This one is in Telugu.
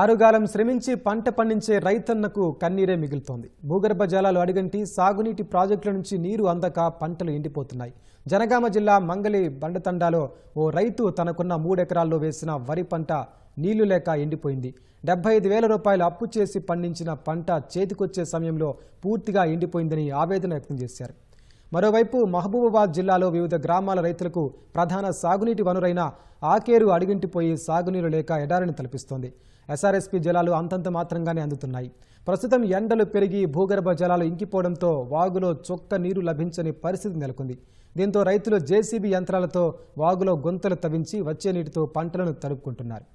ఆరుగాలం శ్రమించి పంట పండించే రైతన్నకు కన్నీరే మిగులుతోంది భూగర్భ జలాలు అడిగంటి సాగునీటి ప్రాజెక్టుల నుంచి నీరు అందక పంటలు ఎండిపోతున్నాయి జనగామ జిల్లా మంగలి బండతండాలో ఓ రైతు తనకున్న మూడెకరాల్లో వేసిన వరి పంట నీళ్లు లేక ఎండిపోయింది డెబ్బై ఐదు వేల రూపాయలు అప్పు చేసి పండించిన పంట చేతికొచ్చే సమయంలో పూర్తిగా ఎండిపోయిందని ఆవేదన వ్యక్తం చేశారు మరోవైపు మహబూబాబాద్ జిల్లాలో వివిధ గ్రామాల రైతులకు ప్రధాన సాగునీటి వనరైన ఆకేరు అడిగింటిపోయి సాగునీరు లేక ఎడారిని తలపిస్తోంది ఎస్ఆర్ఎస్పీ జలాలు అంతంత మాత్రంగానే అందుతున్నాయి ప్రస్తుతం ఎండలు పెరిగి భూగర్భ జలాలు ఇంకిపోవడంతో వాగులో చొక్క నీరు లభించని పరిస్థితి నెలకొంది దీంతో రైతులు జేసీబీ యంత్రాలతో వాగులో గొంతలు తవ్వించి వచ్చే నీటితో పంటలను తరుపుకుంటున్నారు